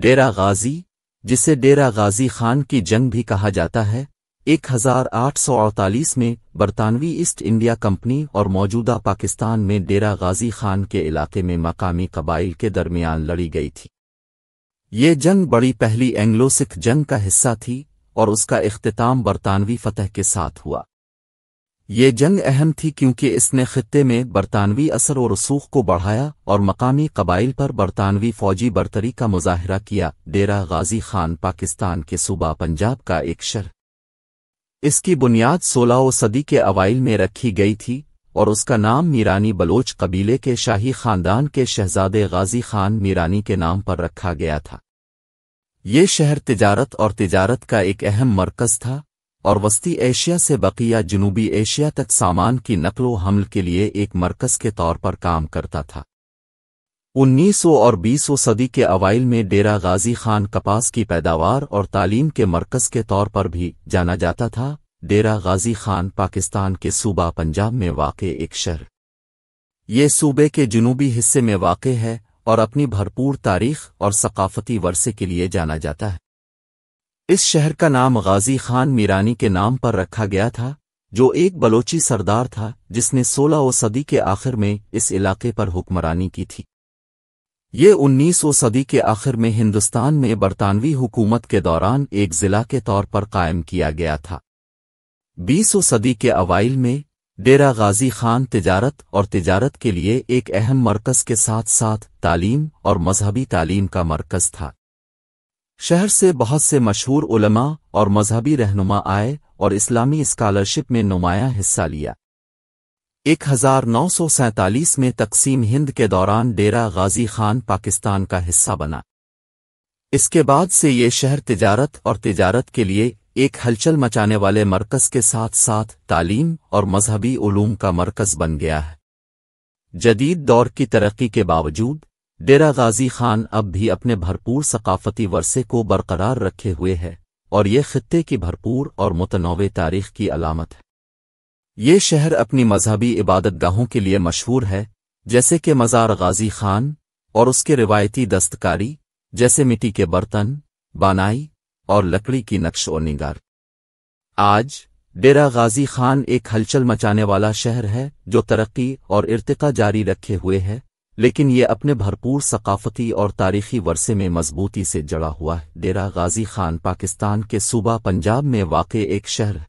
डेरा गाजी जिसे डेरा गाजी खान की जंग भी कहा जाता है 1848 में बरतानवी ईस्ट इंडिया कंपनी और मौजूदा पाकिस्तान में डेरा गाजी खान के इलाके में मकामी कबाइल के दरमियान लड़ी गई थी ये जंग बड़ी पहली एंग्लो सिख जंग का हिस्सा थी और उसका अख्ताम बरतानवी फतह के साथ हुआ ये जंग अहम थी क्योंकि इसने खत्े में बरतानवी असर और रसूख को बढ़ाया और मकामी कबाइल पर बरतानवी फौजी बरतरी का मुजाहरा किया डेरा गाजी खान पाकिस्तान के सूबा पंजाब का एक शहर इसकी बुनियाद सोलह सदी के अवाइल में रखी गई थी और उसका नाम मीरानी बलोच कबीले के शाही खानदान के शहजादे गाजी खान मीरानी के नाम पर रखा गया था ये शहर तिजारत और तिजारत का एक अहम मरकज़ था और वस्ती एशिया से बकिया जनूबी एशिया तक सामान की नकलो हमल के लिए एक मरकज के तौर पर काम करता था उन्नीसों और बीसों सदी के अवाइल में डेरा गाजी खान कपास की पैदावार और तालीम के मरकज के तौर पर भी जाना जाता था डेरा गाजी खान पाकिस्तान के सूबा पंजाब में वाक़ एक शहर ये सूबे के जनूबी हिस्से में वाक़ है और अपनी भरपूर तारीख और सकाफती वर्से के लिए जाना जाता है इस शहर का नाम गाजी खान मीरानी के नाम पर रखा गया था जो एक बलोची सरदार था जिसने सोलह सदी के आखिर में इस इलाके पर हुक्मरानी की थी ये 19वीं सदी के आखिर में हिंदुस्तान में बरतानवी हुकूमत के दौरान एक जिला के तौर पर कायम किया गया था 20वीं सदी के अवाइल में डेरा गाजी खान तिजारत और तिजारत के लिए एक अहम मरकज के साथ साथ तालीम और मजहबी तालीम का मरकज था शहर से बहुत से मशहूर उलमा और मजहबी रहनुमा आए और इस्लामी स्कॉलरशिप में नुमाया हिस्सा लिया 1947 में तकसीम हिंद के दौरान डेरा गाजी खान पाकिस्तान का हिस्सा बना इसके बाद से ये शहर तिजारत और तिजारत के लिए एक हलचल मचाने वाले मरकज़ के साथ साथ तालीम और मजहबी उलूम का मरकज़ बन गया है जदीद दौर की तरक्की के बावजूद डेरा गाजी खान अब भी अपने भरपूर सकाफती वर्से को बरकरार रखे हुए है और ये खत्े की भरपूर और मुतनौव तारीख की अलामत है ये शहर अपनी मजहबी इबादत गाहों के लिए मशहूर है जैसे कि मज़ार गाजी खान और उसके रिवायती दस्तकारी जैसे मिट्टी के बर्तन बानाई और लकड़ी की नक्श और निगार आज डेरा गाजी खान एक हलचल मचाने वाला शहर है जो तरक्की और इर्तिका जारी रखे हुए है लेकिन ये अपने भरपूर सकाफती और तारीखी वर्से में मजबूती से जड़ा हुआ है डेरा गाजी खान पाकिस्तान के सूबा पंजाब में वाक़ एक शहर है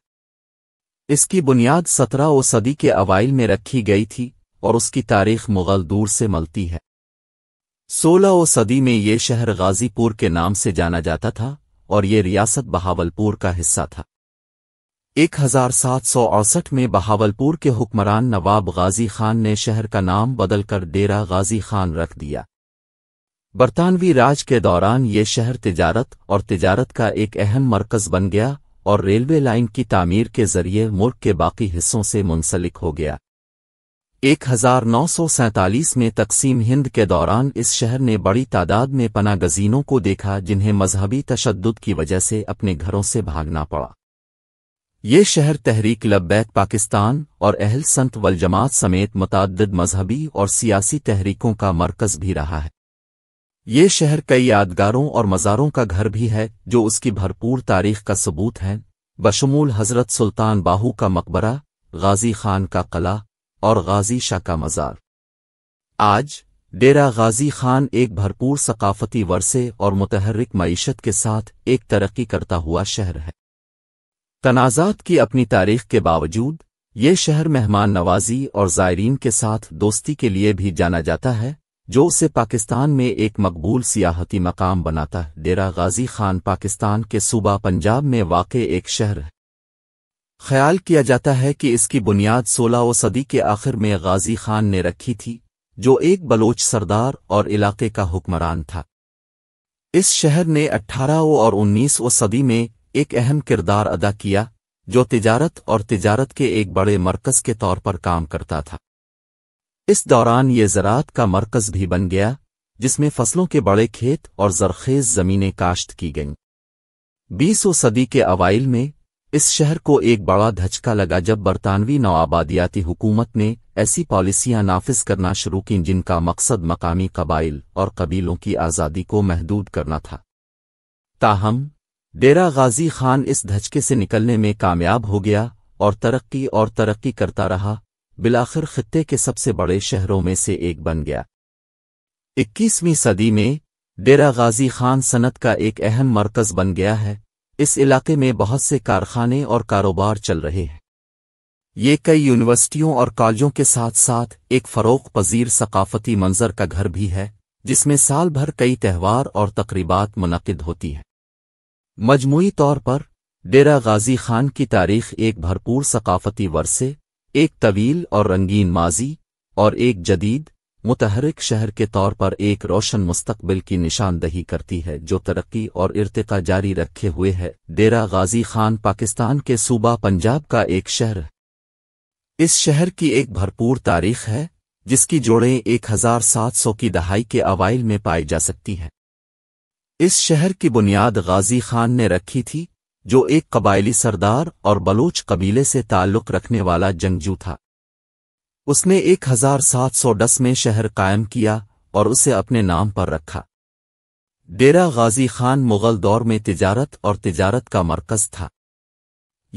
इसकी बुनियाद सत्रह सदी के अवाइल में रखी गई थी और उसकी तारीख मुग़ल दूर से मलती है सोलह सदी में ये शहर गाजीपुर के नाम से जाना जाता था और ये रियासत बहावलपुर का हिस्सा था एक हजार सात सौ अड़सठ में बहावलपुर के हुक्मरान नवाब गाजी खान ने शहर का नाम बदलकर डेरा गाजी खान रख दिया बरतानवी राज के दौरान ये शहर तिजारत और तिजारत का एक अहम मरकज़ बन गया और रेलवे लाइन की तामीर के जरिए मुल्क के बाकी हिस्सों से मुंसलिक हो गया एक हजार नौ सौ सैतालीस में तकसीम हिंद के दौरान इस शहर ने बड़ी तादाद में पनागजीनों को देखा जिन्हें मजहबी तशद की वजह से अपने घरों से भागना पड़ा ये शहर तहरीक लब्बैक पाकिस्तान और अहल संत वलजमात समेत मतद मजहबी और सियासी तहरीकों का मरकज़ भी रहा है ये शहर कई यादगारों और मज़ारों का घर भी है जो उसकी भरपूर तारीख का सबूत है बशमूल हज़रत सुल्तान बाहू का मकबरा गाजी खान का कला और गाजी शाह का मज़ार आज डेरा गाजी खान एक भरपूर सकाफती वर्से और मुतहरक मीशत के साथ एक तरक्की करता हुआ शहर है तनाज़ात की अपनी तारीख के बावजूद ये शहर मेहमान नवाजी और ज़ायरीन के साथ दोस्ती के लिए भी जाना जाता है जो उसे पाकिस्तान में एक मकबूल सियाहती मकाम बनाता है डेरा गाजी खान पाकिस्तान के सूबा पंजाब में वाक़ एक शहर है ख्याल किया जाता है कि इसकी बुनियाद सोलहवीं सदी के आखिर में गाजी खान ने रखी थी जो एक बलोच सरदार और इलाके का हुक्मरान था इस शहर ने 18वीं और 19वीं सदी में एक अहम किरदार अदा किया जो तिजारत और तिजारत के एक बड़े मरकज के तौर पर काम करता था इस दौरान ये ज़रात का मरकज भी बन गया जिसमें फसलों के बड़े खेत और जरखेज ज़मीनें काश्त की गईं बीसों सदी के अवाइल में इस शहर को एक बड़ा धचका लगा जब बरतानवी नवाबादियाती हुकूमत ने ऐसी पॉलिसियां नाफिज करना शुरू की जिनका मकसद मकामी कबाइल और कबीलों की आज़ादी को महदूद करना था ताहम डेरा गाजी खान इस धचके से निकलने में कामयाब हो गया और तरक्की और तरक्की करता रहा बिलाखिर खत्े के सबसे बड़े शहरों में से एक बन गया 21वीं सदी में डेरा गाजी खान सनत का एक अहम मरकज बन गया है इस इलाके में बहुत से कारखाने और कारोबार चल रहे हैं ये कई यूनिवर्सिटियों और कॉलेजों के साथ साथ एक फ़रोग पजीर सकाफती मंजर का घर भी है जिसमें साल भर कई त्यौहार और तकरीबात मुनद होती हैं मजमू तौर पर डेरा गाजी खान की तारीख एक भरपूर सकाफती वर्से एक तवील और रंगीन माजी और एक जदीद मुतहरक शहर के तौर पर एक रोशन मुस्तबिल की निशानदही करती है जो तरक्की और इरतका जारी रखे हुए है डेरा गाजी खान पाकिस्तान के सूबा पंजाब का एक शहर है इस शहर की एक भरपूर तारीख है जिसकी जोड़ें 1700 की दहाई के अवाइल में पाई जा सकती हैं इस शहर की बुनियाद गाजी खान ने रखी थी जो एक कबायली सरदार और बलोच कबीले से ताल्लुक़ रखने वाला जंगजू था उसने 1710 में शहर कायम किया और उसे अपने नाम पर रखा डेरा गाजी खान मुगल दौर में तिजारत और तिजारत का मरकज था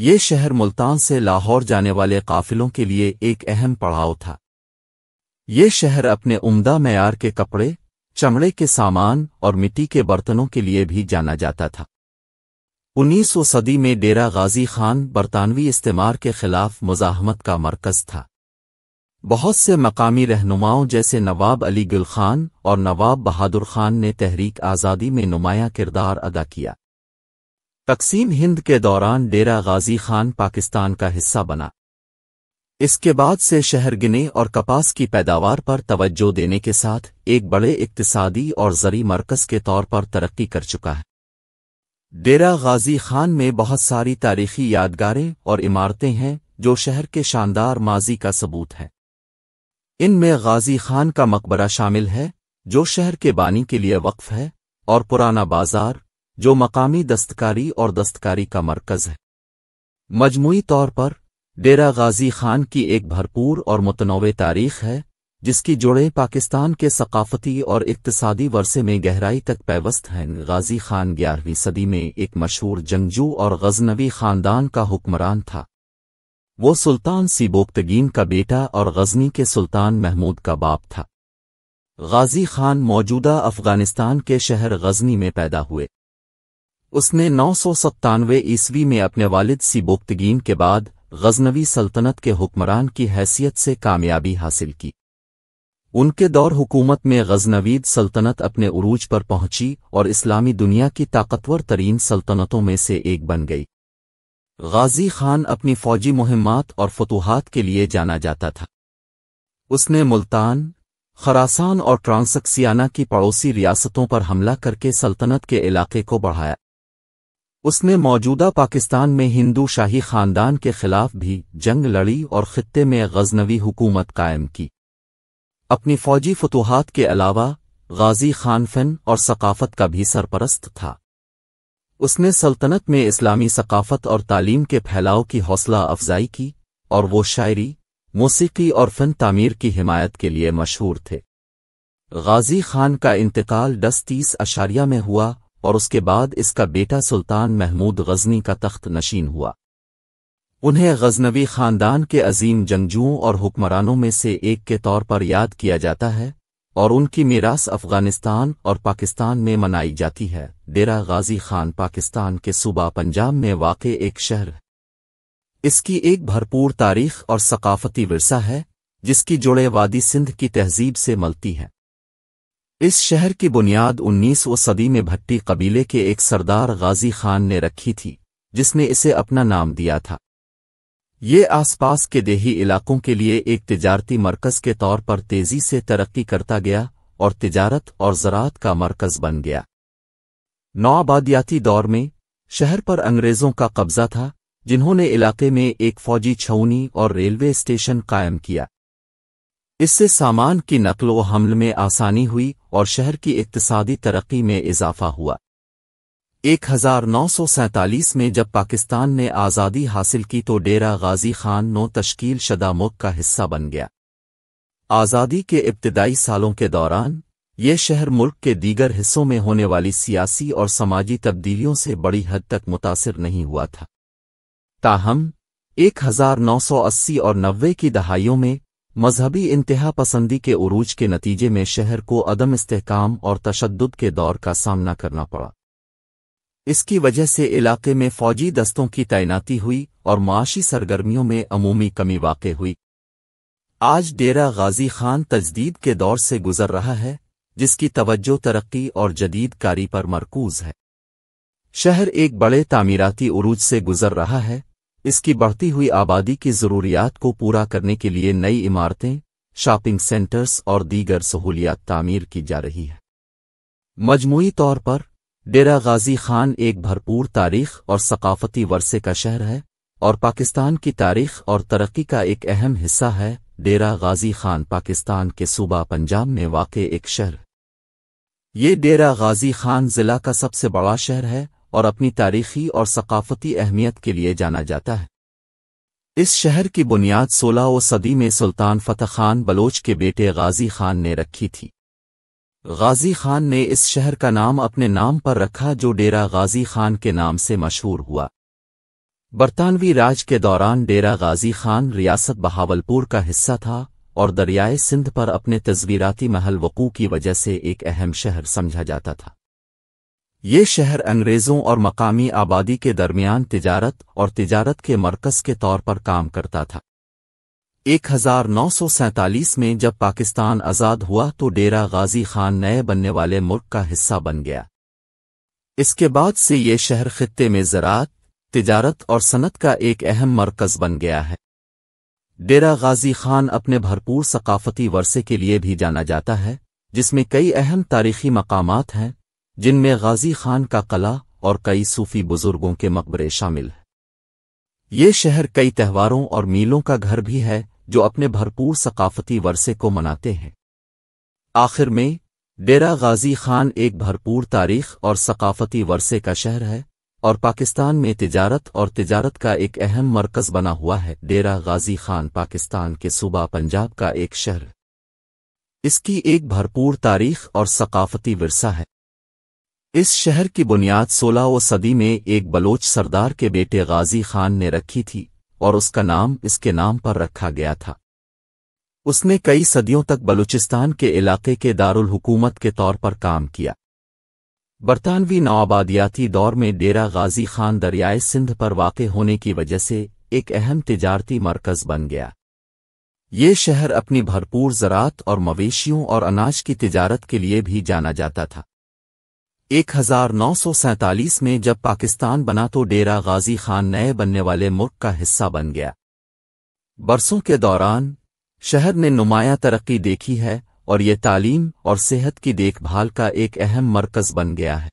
ये शहर मुल्तान से लाहौर जाने वाले काफिलों के लिए एक अहम पड़ाव था ये शहर अपने उम्दा मैार के कपड़े चमड़े के सामान और मिट्टी के बर्तनों के लिए भी जाना जाता था 19वीं सदी में डेरा गाजी खान बरतानवी इस्तेमार के खिलाफ मुजाहमत का मरकज था बहुत से मकामी रहनुमाओं जैसे नवाब अली गुल खान और नवाब बहादुर खान ने तहरीक आज़ादी में नुमाया किरदार अदा किया तकसीम हिंद के दौरान डेरा गाजी खान पाकिस्तान का हिस्सा बना इसके बाद से शहर गिने और कपास की पैदावार पर तवज्जो देने के साथ एक बड़े इकतसादी और जरी मरकज के तौर पर तरक्की कर चुका है डेरा गाजी खान में बहुत सारी तारीखी यादगारें और इमारतें हैं जो शहर के शानदार माजी का सबूत है इनमें गाजी खान का मकबरा शामिल है जो शहर के बानी के लिए वक्फ है और पुराना बाजार जो मकामी दस्तकारी और दस्तकारी का मरकज है मजमू तौर पर डेरा गाजी खान की एक भरपूर और मुतनवع तारीख है जिसकी जोड़े पाकिस्तान के सकाफती और इकतसादी वर्से में गहराई तक पैवस्त हैं गाजी खान ग्यारहवीं सदी में एक मशहूर जंगजू और गजनवी खानदान का हुक्मरान था वो सुल्तान सीबोक्तगीन का बेटा और गजनी के सुल्तान महमूद का बाप था गाजी खान मौजूदा अफगानिस्तान के शहर गजनी में पैदा हुए उसने नौ सौ ईस्वी में अपने वालिद सीबोक्तगीन के बाद गजनवी सल्तनत के हुक्मरान की हैसियत से कामयाबी हासिल की उनके दौर हुकूमत में गजनवीद सल्तनत अपने उरूज पर पहुंची और इस्लामी दुनिया की ताकतवर तरीन सल्तनतों में से एक बन गई गाजी खान अपनी फौजी मुहिमात और फ़तूहत के लिए जाना जाता था उसने मुल्तान खरासान और ट्रांसक्सियाना की पड़ोसी रियासतों पर हमला करके सल्तनत के इलाके को बढ़ाया उसने मौजूदा पाकिस्तान में हिंदू शाही खानदान के खिलाफ भी जंग लड़ी और ख़त्ते में गजनवी हुकूमत कायम की अपनी फौजी फतूहत के अलावा गाजी खान फन और सकाफत का भी सरपरस्त था उसने सल्तनत में इस्लामी सकाफत और तालीम के फैलाव की हौसला अफजाई की और वो शायरी मौसीकी और फन तामीर की हिमायत के लिए मशहूर थे गाजी खान का इंतकाल दस तीस अशारिया में हुआ और उसके बाद इसका बेटा सुल्तान महमूद गजनी का तख्त नशीन हुआ उन्हें गजनवी खानदान के अजीम जंगजुओं और हुक्मरानों में से एक के तौर पर याद किया जाता है और उनकी मीरास अफगानिस्तान और पाकिस्तान में मनाई जाती है डेरा गाजी खान पाकिस्तान के सूबा पंजाब में वाक़ एक शहर है इसकी एक भरपूर तारीख और सकाफती वरसा है जिसकी जुड़े वादी सिंध की तहजीब से मलती है इस शहर की बुनियाद 19वीं सदी में भट्टी कबीले के एक सरदार गाजी खान ने रखी थी जिसने इसे अपना नाम दिया था ये आसपास के देही इलाकों के लिए एक तिजारती मरकज़ के तौर पर तेज़ी से तरक्की करता गया और तिजारत और ज़रात का मरकज़ बन गया नौआबादियाती दौर में शहर पर अंग्रेज़ों का कब्ज़ा था जिन्होंने इलाके में एक फ़ौजी छौनी और रेलवे स्टेशन कायम किया इससे सामान की नकल व हमल में आसानी हुई और शहर की इकतसादी तरक्की में इजाफा हुआ एक हजार नौ सौ सैंतालीस में जब पाकिस्तान ने आज़ादी हासिल की तो डेरा गाजी खान नौ तश्कील शदा मुल्क का हिस्सा बन गया आज़ादी के इब्तदाई सालों के दौरान ये शहर मुल्क के दीगर हिस्सों में होने वाली सियासी और समाजी तब्दीलियों से बड़ी हद तक मुतासर नहीं हुआ था ताहम 1980 और नब्बे की दहाइयों में मजहबी इंतहा पसंदी के उरूज के नतीजे में शहर को अदम इस्तेकाम और तशद के दौर का सामना करना पड़ा इसकी वजह से इलाके में फौजी दस्तों की तैनाती हुई और माशी सरगर्मियों में अमूमी कमी वाक़ हुई आज डेरा गाजी खान तजदीद के दौर से गुजर रहा है जिसकी तवज्जो तरक्की और जदीद कारी पर मरकूज है शहर एक बड़े तामीराती उरूज से गुजर रहा है इसकी बढ़ती हुई आबादी की ज़रूरियात को पूरा करने के लिए नई इमारतें शॉपिंग सेंटर्स और दीगर सहूलियात तामीर की जा रही है मजमू तौर पर डेरा गाजी खान एक भरपूर तारीख और सकाफती वर्से का शहर है और पाकिस्तान की तारीख और तरक्की का एक अहम हिस्सा है डेरा गाजी खान पाकिस्तान के सूबा पंजाब में वाक़ एक शहर ये डेरा गाजी खान ज़िला का सबसे बड़ा शहर है और अपनी तारीखी और सकाफती अहमियत के लिए जाना जाता है इस शहर की बुनियाद सोलहवीं सदी में सुल्तान फतेह खान बलोच के बेटे गाजी खान ने रखी थी गाजी खान ने इस शहर का नाम अपने नाम पर रखा जो डेरा गाजी खान के नाम से मशहूर हुआ बरतानवी राज के दौरान डेरा गाजी खान रियासत बहावलपुर का हिस्सा था और दरियाए सिंध पर अपने तस्वीराती महल वकू की वजह से एक अहम शहर समझा जाता था ये शहर अंग्रेज़ों और मकामी आबादी के दरमियान तिजारत और तिजारत के मरकज़ के तौर पर काम करता था 1947 में जब पाकिस्तान आज़ाद हुआ तो डेरा गाजी खान नए बनने वाले मुल्क का हिस्सा बन गया इसके बाद से ये शहर खत्े में ज़रात तिजारत और सनत का एक अहम मरकज़ बन गया है डेरा गाजी खान अपने भरपूर सकाफती वर्से के लिए भी जाना जाता है जिसमें कई अहम तारीखी मकामात हैं जिनमें गाजी खान का कला और कई सूफी बुजुर्गों के मकबरे शामिल हैं ये शहर कई त्यौहारों और मीलों का घर भी है जो अपने भरपूर सकाफती वर्से को मनाते हैं आखिर में डेरा गाजी खान एक भरपूर तारीख और सकाफती वर्से का शहर है और पाकिस्तान में तिजारत और तिजारत का एक अहम मरकज़ बना हुआ है डेरा गाजी खान पाकिस्तान के सूबा पंजाब का एक शहर इसकी एक भरपूर तारीख और सकाफती विरसा है इस शहर की बुनियाद सोलहवीं सदी में एक बलोच सरदार के बेटे गाजी खान ने रखी थी और उसका नाम इसके नाम पर रखा गया था उसने कई सदियों तक बलूचिस्तान के इलाके के दारुल हुकूमत के तौर पर काम किया बरतानवी नवाबादियाती दौर में डेरा गाजी खान दरियाए सिंध पर वाक़ होने की वजह से एक अहम तजारती मरकज़ बन गया ये शहर अपनी भरपूर ज़रात और मवेशियों और अनाज की तिजारत के लिए भी जाना जाता था 1947 में जब पाकिस्तान बना तो डेरा गाजी खान नए बनने वाले मुल्क का हिस्सा बन गया बरसों के दौरान शहर ने नुमाया तरक्की देखी है और ये तालीम और सेहत की देखभाल का एक अहम मरकज बन गया है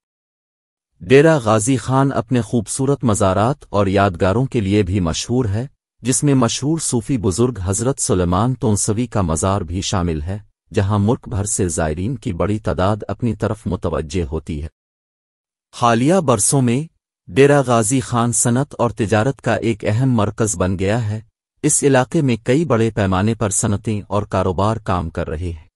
डेरा गाजी खान अपने खूबसूरत मज़ारात और यादगारों के लिए भी मशहूर है जिसमें मशहूर सूफी बुजुर्ग हज़रत सलेमान तोंसवी का मज़ार भी शामिल है जहां मुल्क भर से जायरीन की बड़ी तादाद अपनी तरफ मुतवजह होती है हालिया बरसों में डेरा गाजी खान सनत और तिजारत का एक अहम मरकज़ बन गया है इस इलाके में कई बड़े पैमाने पर सनतें और कारोबार काम कर रहे हैं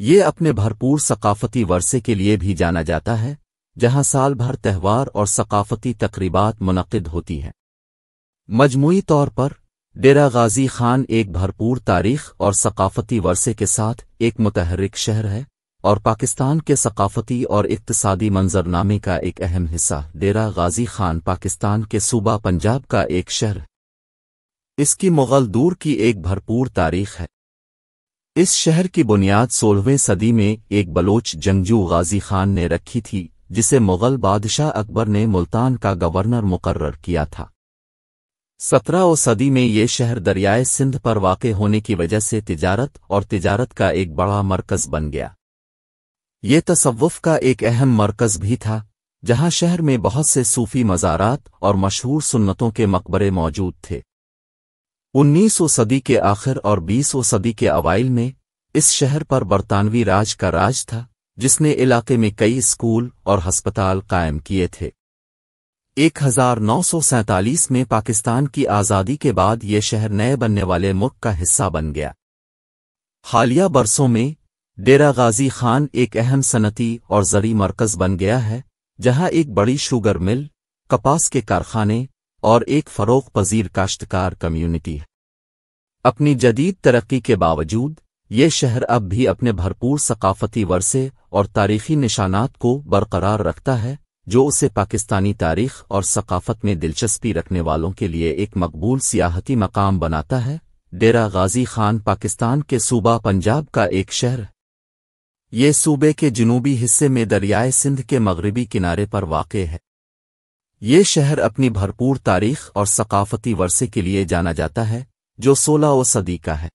ये अपने भरपूर सकाफती वर्से के लिए भी जाना जाता है जहां साल भर त्यौहार और सकाफती तकरीबात मुनद होती हैं मजमू तौर पर डेरा गाजी खान एक भरपूर तारीख और सकाफती वर्से के साथ एक मुतहरक शहर है और पाकिस्तान के सकाफती और इकतसादी मंजरनामे का एक अहम हिस्सा डेरा गाजी खान पाकिस्तान के सूबा पंजाब का एक शहर इसकी मुग़ल दूर की एक भरपूर तारीख है इस शहर की बुनियाद सोलहवें सदी में एक बलोच जंगजू गाजी खान ने रखी थी जिसे मुग़ल बादशाह अकबर ने मुल्तान का गवर्नर मुकर्र किया था सत्रह सदी में ये शहर दरियाए सिंध पर वाक़ होने की वजह से तिजारत और तिजारत का एक बड़ा मरकज़ बन गया ये तसव्वुफ़ का एक अहम मरकज़ भी था जहाँ शहर में बहुत से सूफी मज़ारात और मशहूर सुन्नतों के मकबरे मौजूद थे उन्नीसवीं सदी के आखिर और बीसवीं सदी के अवाइल में इस शहर पर बरतानवी राज का राज था जिसने इलाके में कई स्कूल और हस्पताल कायम किए थे 1947 में पाकिस्तान की आज़ादी के बाद ये शहर नए बनने वाले मुल्क का हिस्सा बन गया हालिया बरसों में डेरा गाजी खान एक अहम सनती और जरी मरकज बन गया है जहां एक बड़ी शुगर मिल कपास के कारखाने और एक फरोख पजीर काश्तकार कम्युनिटी है अपनी जदीद तरक्की के बावजूद ये शहर अब भी अपने भरपूर सकाफती वरसे और तारीखी निशानात को बरकरार रखता है जो उसे पाकिस्तानी तारीख और सकाफत में दिलचस्पी रखने वालों के लिए एक मकबूल सियाहती मकाम बनाता है डेरा गाजी खान पाकिस्तान के सूबा पंजाब का एक शहर ये सूबे के जनूबी हिस्से में दरियाए सिंध के मगरबी किनारे पर वाक़ है ये शहर अपनी भरपूर तारीख और सकाफती वर्से के लिए जाना जाता है जो सोलहवीं सदी का है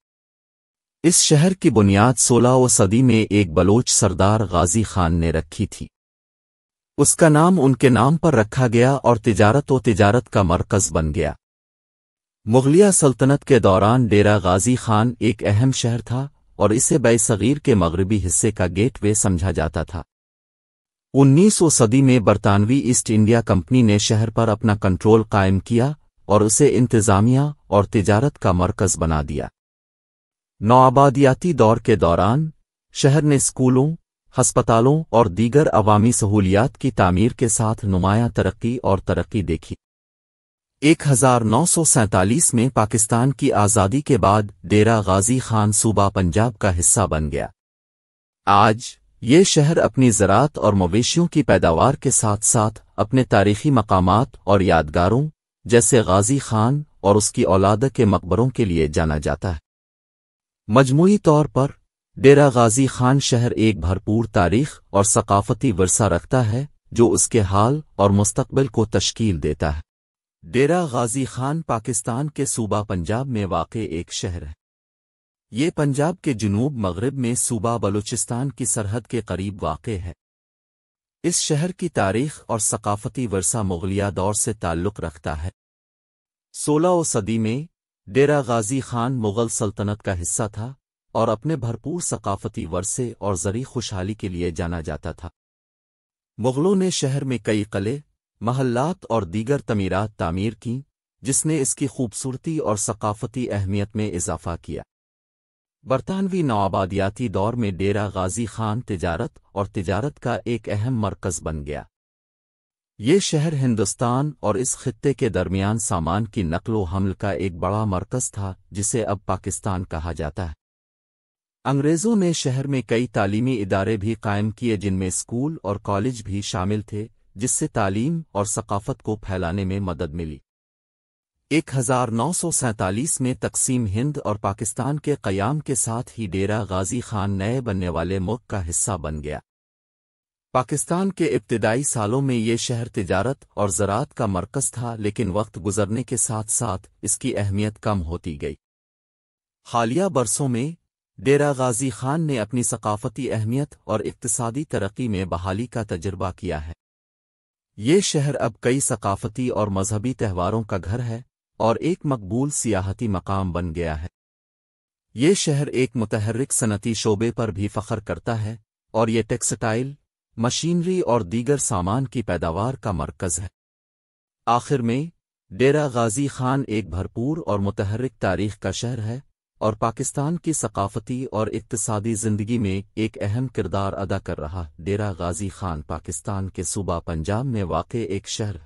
इस शहर की बुनियाद सोलहवीं सदी में एक बलोच सरदार गाजी खान ने रखी थी उसका नाम उनके नाम पर रखा गया और तिजारत व तिजारत का मरकज बन गया मुगलिया सल्तनत के दौरान डेरा गाजी खान एक अहम शहर था और इसे बेसगीर के मगरबी हिस्से का गेटवे समझा जाता था 19वीं सदी में बरतानवी ईस्ट इंडिया कंपनी ने शहर पर अपना कंट्रोल कायम किया और उसे इंतजामिया और तिजारत का मरकज बना दिया नौआबादियाती दौर के दौरान शहर ने स्कूलों हस्पतालों और दीगर अवामी सहूलियात की तामीर के साथ नुमाया तरक्की और तरक्की देखी 1947 में पाकिस्तान की आज़ादी के बाद डेरा गाजी खान सूबा पंजाब का हिस्सा बन गया आज ये शहर अपनी ज़रात और मवेशियों की पैदावार के साथ साथ अपने तारीखी मकामात और यादगारों जैसे गाजी खान और उसकी औलाद के मकबरों के लिए जाना जाता है मजमूई तौर पर डेरा गाजी खान शहर एक भरपूर तारीख और सकाफती वर्षा रखता है जो उसके हाल और मुस्तबिल को तश्कील देता है डेरा गाजी खान पाकिस्तान के सूबा पंजाब में वाक़ एक शहर है ये पंजाब के जनूब मगरब में सूबा बलूचिस्तान की सरहद के करीब वाक़ है इस शहर की तारीख और सकाफती वर्षा मुगलिया दौर से ताल्लुक़ रखता है सोलह सदी में डेरा गाजी खान मुग़ल सल्तनत का हिस्सा था और अपने भरपूर सकाफती वर्षे और जरी खुशहाली के लिए जाना जाता था मुगलों ने शहर में कई कले महल्लात और दीगर तमीरात तामीर की जिसने इसकी खूबसूरती और सकाफती अहमियत में इजाफा किया बरतानवी नवाबादियाती दौर में डेरा गाजी खान तिजारत और तिजारत का एक अहम मरकज बन गया ये शहर हिंदुस्तान और इस खत्े के दरमियान सामान की नकलो हमल का एक बड़ा मरकज था जिसे अब पाकिस्तान कहा जाता है अंग्रेज़ों ने शहर में कई तालीमी इदारे भी कायम किए जिनमें स्कूल और कॉलेज भी शामिल थे जिससे तालीम और सकाफत को फैलाने में मदद मिली एक हजार नौ सौ में तकसीम हिंद और पाकिस्तान के क़याम के साथ ही डेरा गाजी खान नए बनने वाले मुल्क का हिस्सा बन गया पाकिस्तान के इब्तदाई सालों में ये शहर तिजारत और ज़रात का मरकज़ था लेकिन वक्त गुजरने के साथ साथ इसकी अहमियत कम होती गई हालिया बरसों में डेरा गाजी खान ने अपनी सकाफती अहमियत और इकतसादी तरक्की में बहाली का तजर्बा किया है ये शहर अब कई सकाफती और मजहबी त्यौहारों का घर है और एक मकबूल सियाहती मकाम बन गया है ये शहर एक मुतहरक सनती शोबे पर भी फ़ख्र करता है और ये टेक्सटाइल मशीनरी और दीगर सामान की पैदावार का मरकज़ है आखिर में डेरा गाजी खान एक भरपूर और मुतहरक तारीख का शहर है और पाकिस्तान की सकाफती और इकतसादी ज़िंदगी में एक अहम किरदार अदा कर रहा डेरा गाजी खान पाकिस्तान के सूबा पंजाब में वाक़ एक शहर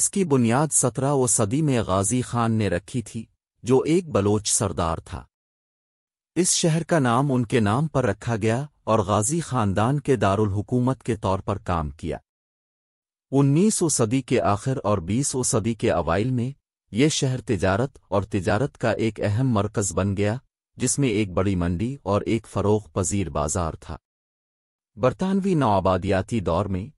इसकी बुनियाद व सदी में गाजी खान ने रखी थी जो एक बलोच सरदार था इस शहर का नाम उनके नाम पर रखा गया और गाजी खानदान के दारुल हुकूमत के तौर पर काम किया उन्नीसवीं सदी के आखिर और बीसवीं सदी के अवाइल में ये शहर तिजारत और तिजारत का एक अहम मरकज़ बन गया जिसमें एक बड़ी मंडी और एक फ़रोख़ पजीर बाजार था बरतानवी नवाबादियाती दौर में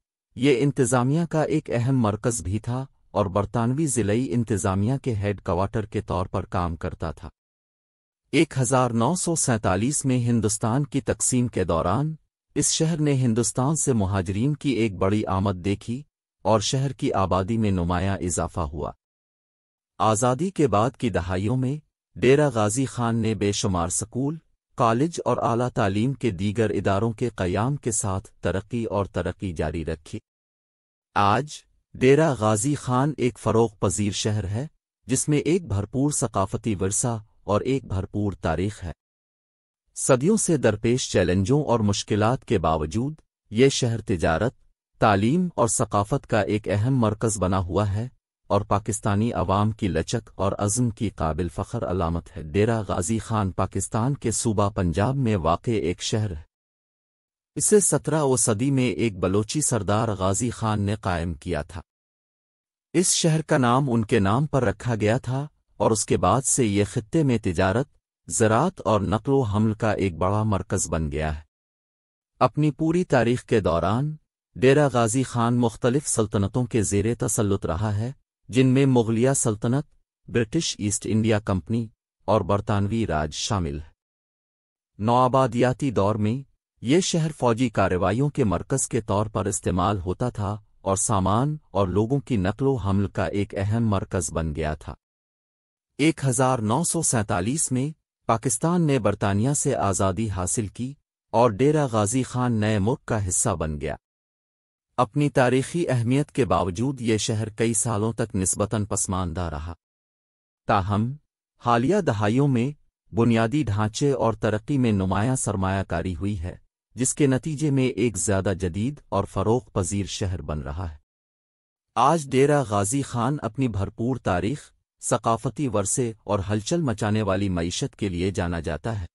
ये इंतज़ामिया का एक अहम मरकज़ भी था और बरतानवी ज़िलई इंतज़ामिया के हेड क्वार्टर के तौर पर काम करता था 1947 में हिंदुस्तान की तकसीम के दौरान इस शहर ने हिंदुस्तान से महाजरीन की एक बड़ी आमद देखी और शहर की आबादी में नुमाया इजाफा हुआ आज़ादी के बाद की दहाइयों में डेरा गाजी खान ने बेशुमार स्कूल कॉलेज और आला तालीम के दीगर इदारों के क़याम के साथ तरक्की और तरक्की जारी रखी आज डेरा गाजी खान एक फ़रोग पजीर शहर है जिसमें एक भरपूर सकाफती वरसा और एक भरपूर तारीख है सदियों से दरपेश चैलेंजों और मुश्किल के बावजूद ये शहर तिजारत तालीम और सकाफत का एक अहम मरकज़ बना हुआ है और पाकिस्तानी अवाम की लचक और अज़म की काबिल फ़खर अलामत है डेरा गाजी खान पाकिस्तान के सूबा पंजाब में वाक़ एक शहर है इसे सत्रहवीं सदी में एक बलोची सरदार गाजी खान ने कायम किया था इस शहर का नाम उनके नाम पर रखा गया था और उसके बाद से ये खत्े में तिजारत ज़रात और नकलो हमल का एक बड़ा मरकज़ बन गया है अपनी पूरी तारीख के दौरान डेरा गाजी खान मुख्तलिफ सल्तनतों के जेर तसलुत रहा है जिनमें मुगलिया सल्तनत ब्रिटिश ईस्ट इंडिया कंपनी और बरतानवी राज शामिल है नौआबादियाती दौर में ये शहर फौजी कार्रवाइयों के मरकज के तौर पर इस्तेमाल होता था और सामान और लोगों की नकलो हमल का एक अहम मरकज बन गया था 1947 में पाकिस्तान ने बरतानिया से आज़ादी हासिल की और डेरा गाजी खान नए मुल्क का हिस्सा बन गया अपनी तारीखी अहमियत के बावजूद ये शहर कई सालों तक नस्बता पसमानदा रहा ताहम हालिया दहाइयों में बुनियादी ढांचे और तरक्की में नुमाया सरमायाकारी हुई है जिसके नतीजे में एक ज़्यादा जदीद और फ़रोख़ पजीर शहर बन रहा है आज डेरा गाजी खान अपनी भरपूर तारीख सकाफती वर्से और हलचल मचाने वाली मीशत के लिए जाना जाता है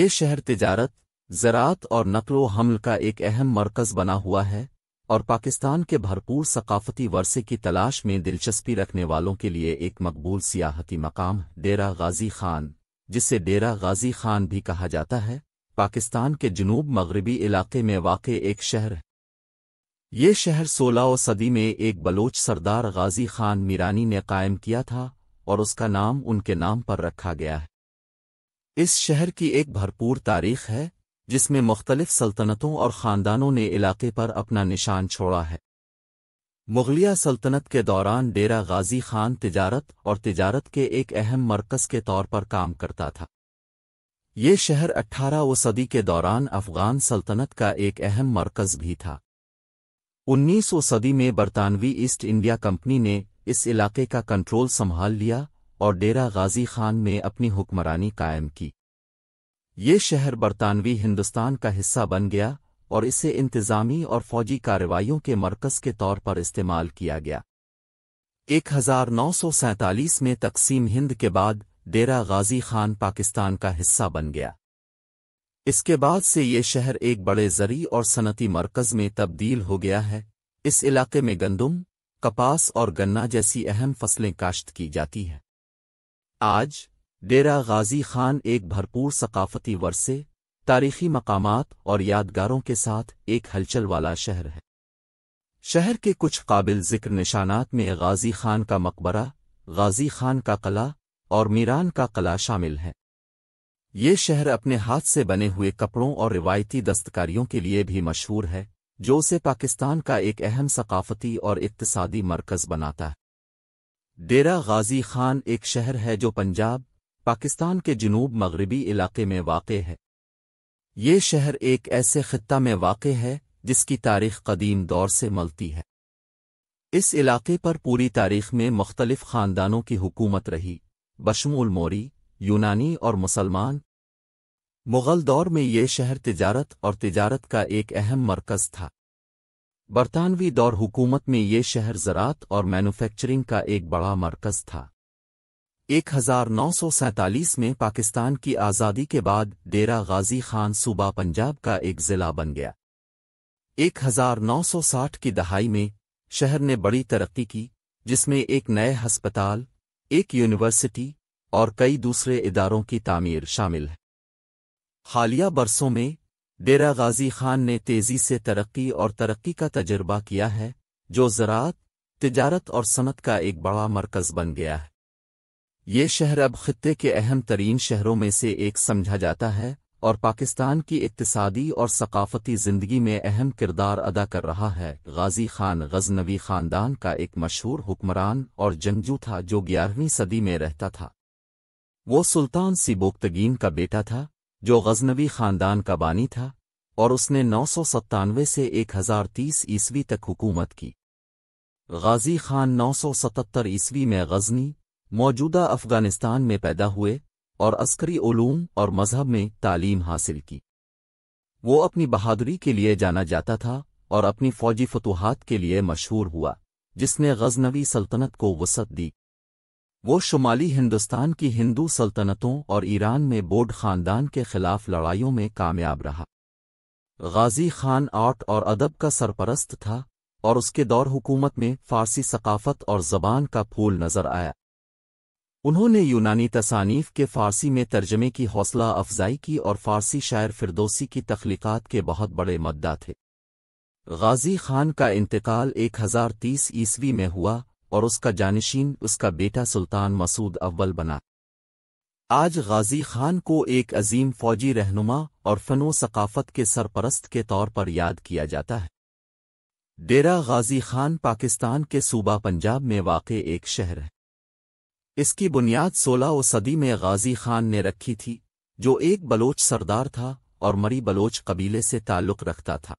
ये शहर तिजारत ज़रात और नकलो हमल का एक अहम मरकज़ बना हुआ है और पाकिस्तान के भरपूर सकाफती वर्से की तलाश में दिलचस्पी रखने वालों के लिए एक मकबूल सियाहती मकाम डेरा गाजी खान जिसे डेरा गाजी खान भी कहा जाता है पाकिस्तान के जनूब मगरबी इलाके में वाक़ एक शहर है ये शहर सोलह सदी में एक बलोच सरदार गाजी खान मीरानी ने कायम किया था और उसका नाम उनके नाम पर रखा गया है इस शहर की एक भरपूर तारीख है जिसमें मुख्तलिफ सल्तनतों और ख़ानदानों ने इलाके पर अपना निशान छोड़ा है मुगलिया सल्तनत के दौरान डेरा गाजी खान तिजारत और तिजारत के एक अहम मरकज़ के तौर पर काम करता था ये शहर अट्ठारहवीं सदी के दौरान अफ़गान सल्तनत का एक अहम मरकज़ भी था उन्नीसवीं सदी में बरतानवी ईस्ट इंडिया कंपनी ने इस इलाके का कंट्रोल संभाल लिया और डेरा गाजी खान में अपनी हुक्मरानी कायम की ये शहर बरतानवी हिंदुस्तान का हिस्सा बन गया और इसे इंतजामी और फौजी कार्रवाइयों के मरकज के तौर पर इस्तेमाल किया गया 1947 में तकसीम हिंद के बाद डेरा गाजी खान पाकिस्तान का हिस्सा बन गया इसके बाद से ये शहर एक बड़े जरी और सनती मरकज में तब्दील हो गया है इस इलाके में गंदुम कपास और गन्ना जैसी अहम फसलें काश्त की जाती हैं आज डेरा गाजी खान एक भरपूर सकाफती वर्से तारीखी मकामात और यादगारों के साथ एक हलचल वाला शहर है शहर के कुछ काबिल जिक्र निशानात में गाजी खान का मकबरा गाजी खान का कला और मीरान का कला शामिल है ये शहर अपने हाथ से बने हुए कपड़ों और रिवायती दस्तकारियों के लिए भी मशहूर है जो उसे पाकिस्तान का एक अहम सकाफती और इकतसादी मरकज़ बनाता है डेरा गाजी खान एक शहर है जो पंजाब पाकिस्तान के जनूब मगरबी इलाके में वाक़ है ये शहर एक ऐसे ख़त्ता में वाक़ है जिसकी तारीख कदीम दौर से मलती है इस इलाके पर पूरी तारीख में मुख्तलिफ ख़ानदानों की हुकूमत रही बशमूल मोरी यूनानी और मुसलमान मुग़ल दौर में ये शहर तिजारत और तिजारत का एक अहम मरकज़ था बरतानवी दौर हुकूमत में ये शहर ज़रात और मैनुफैक्चरिंग का एक बड़ा मरकज़ था 1947 में पाकिस्तान की आज़ादी के बाद डेरा गाजी खान सूबा पंजाब का एक ज़िला बन गया 1960 की दहाई में शहर ने बड़ी तरक्की की जिसमें एक नए हस्पताल एक यूनिवर्सिटी और कई दूसरे इदारों की तामीर शामिल है हालिया बरसों में डेरा गाजी खान ने तेज़ी से तरक्की और तरक्की का तजर्बा किया है जो ज़रात तजारत और सनत का एक बड़ा मरकज़ बन गया है ये शहर अब खत्े के अहम तरीन शहरों में से एक समझा जाता है और पाकिस्तान की इकतसादी और सकाफती ज़िंदगी में अहम किरदार अदा कर रहा है गाजी खान गजनवी ख़ानदान का एक मशहूर हुक्मरान और जंगजू था जो ग्यारहवीं सदी में रहता था वो सुल्तान सिबोक्तगीन का बेटा था जो गजनवी ख़ानदान का बानी था और उसने नौ सौ सत्तानवे से एक हज़ार तीस ईस्वी तक हुकूमत की गाजी खान नौ सौ सतहत्तर ईस्वी में गजनी मौजूदा अफगानिस्तान में पैदा हुए और अस्करी ओलूम और मजहब में तालीम हासिल की वो अपनी बहादुरी के लिए जाना जाता था और अपनी फौजी फतूहत के लिए मशहूर हुआ जिसने गजनवी सल्तनत को वसत दी वो शुमाली हिंदुस्तान की हिंदू सल्तनतों और ईरान में बोर्ड खानदान के खिलाफ लड़ाइयों में कामयाब रहा गाजी खान आर्ट और अदब का सरपरस्त था और उसके दौर हुकूमत में फारसी सकाफत और जबान का फूल नजर आया उन्होंने यूनानी तसानीफ के फ़ारसी में तर्जमे की हौसला अफजाई की और फ़ारसी शायर फिरदोसी की तख्लीक़ात के बहुत बड़े मद्दा थे गाजी खान का इंतकाल 1030 ईस्वी में हुआ और उसका जानशीन उसका बेटा सुल्तान मसूद अव्वल बना आज गाजी खान को एक अजीम फौजी रहनुमा और फ़नो सकाफ़त के सरपरस्त के तौर पर याद किया जाता है डेरा गाजी खान पाकिस्तान के सूबा पंजाब में वाक़ एक शहर है इसकी बुनियाद सोलह सदी में गाजी खान ने रखी थी जो एक बलोच सरदार था और मरी बलोच कबीले से ताल्लुक़ रखता था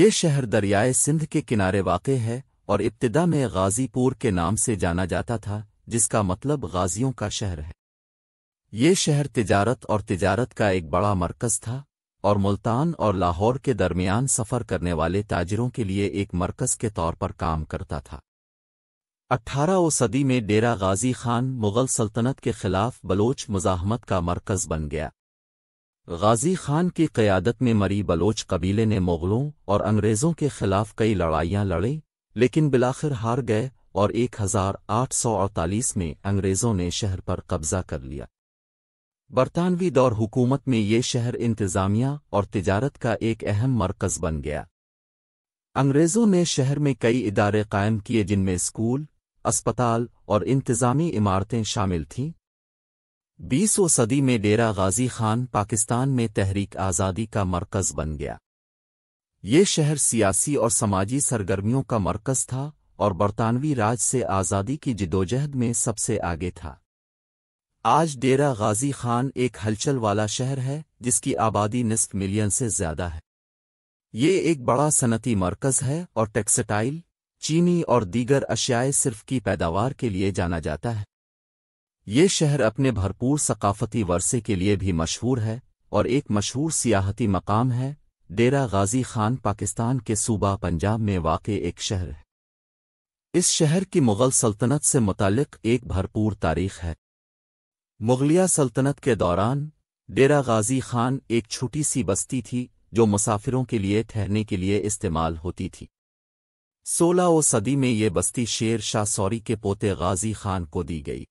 ये शहर दरियाए सिंध के किनारे वाक़ है और इब्तदा में गाजीपुर के नाम से जाना जाता था जिसका मतलब गाजियों का शहर है ये शहर तिजारत और तिजारत का एक बड़ा मरकज़ था और मुल्तान और लाहौर के दरमियान सफ़र करने वाले ताजरों के लिए एक मरकज़ के तौर पर काम करता था अट्ठारह सदी में डेरा गाजी खान मुगल सल्तनत के खिलाफ बलोच मुजाहमत का मरकज बन गया गाजी खान की क़यादत में मरी बलोच कबीले ने मुग़लों और अंग्रेज़ों के खिलाफ कई लड़ाइयां लड़ी लेकिन बिलाखिर हार गए और 1848 में अंग्रेज़ों ने शहर पर कब्ज़ा कर लिया बरतानवी दौर हुकूमत में ये शहर इंतज़ामिया और तिजारत का एक अहम मरकज़ बन गया अंग्रेज़ों ने शहर में कई इदारे कायम किए जिनमें स्कूल अस्पताल और इंतजामी इमारतें शामिल थीं बीसवें सदी में डेरा गाजी खान पाकिस्तान में तहरीक आज़ादी का मरकज़ बन गया ये शहर सियासी और समाजी सरगर्मियों का मरकज़ था और बरतानवी राज से आज़ादी की जिदोजहद में सबसे आगे था आज डेरा गाजी खान एक हलचल वाला शहर है जिसकी आबादी निसफ मिलियन से ज़्यादा है ये एक बड़ा सनती मरकज़ है और टेक्सटाइल चीनी और दीगर अशियाए सिर्फ की पैदावार के लिए जाना जाता है ये शहर अपने भरपूर सकाफती वर्से के लिए भी मशहूर है और एक मशहूर सियाहती मकाम है डेरा गाजी खान पाकिस्तान के सूबा पंजाब में वाक़ एक शहर है इस शहर की मुग़ल सल्तनत से मुतक़ एक भरपूर तारीख है मुग़लिया सल्तनत के दौरान डेरा गाजी खान एक छोटी सी बस्ती थी जो मुसाफिरों के लिए ठहरने के लिए इस्तेमाल होती थी सोलहवीं सदी में ये बस्ती शेर शाह सौरी के पोते गाजी खान को दी गई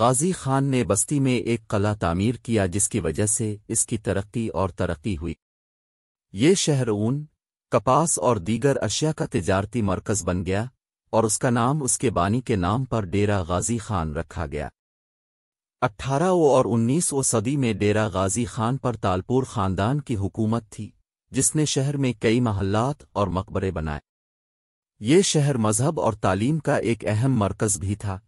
गाजी खान ने बस्ती में एक कला तामीर किया जिसकी वजह से इसकी तरक्की और तरक्की हुई ये शहर ऊन कपास और दीगर अशिया का तिजारती मरकज़ बन गया और उसका नाम उसके बानी के नाम पर डेरा गाजी खान रखा गया अट्ठारह और उन्नीस सदी में डेरा गाजी खान पर तालपुर खानदान की हुकूमत थी जिसने शहर में कई महल्लात और मकबरे बनाए ये शहर मजहब और तालीम का एक अहम मरकज़ भी था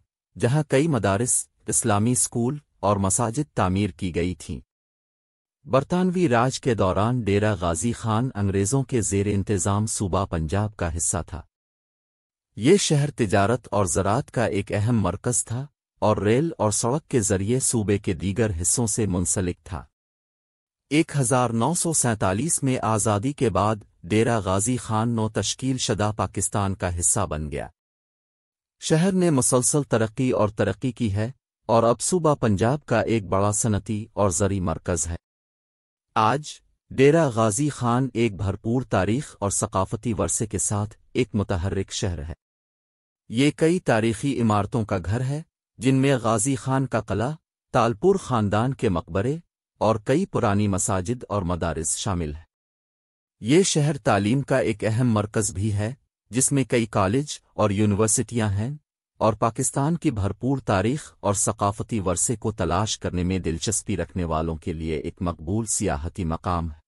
जहाँ कई मदारस इस्लामी स्कूल और मसाजिद तामीर की गई थीं बरतानवी राज के दौरान डेरा गाजी खान अंग्रेज़ों के जेर इंतज़ाम सूबा पंजाब का हिस्सा था ये शहर तिजारत और ज़रात का एक अहम मरकज़ था और रेल और सड़क के ज़रिए सूबे के दीगर हिस्सों से मुंसलिक था 1947 में आज़ादी के बाद डेरा गाजी खान नौ तश्कील शदा पाकिस्तान का हिस्सा बन गया शहर ने मुसलसल तरक्की और तरक्की की है और अब सूबा पंजाब का एक बड़ा सनती और जरी मरकज़ है आज डेरा गाजी खान एक भरपूर तारीख और सकाफती वर्से के साथ एक मतहरक शहर है ये कई तारीखी इमारतों का घर है जिनमें गाजी खान का कला तालपुर खानदान के मकबरे और कई पुरानी मसाजिद और मदारस शामिल हैं ये शहर तालीम का एक अहम मरकज़ भी है जिसमें कई कॉलेज और यूनिवर्सिटियां हैं और पाकिस्तान की भरपूर तारीख और सकाफती वर्से को तलाश करने में दिलचस्पी रखने वालों के लिए एक मकबूल सियाहती मकाम है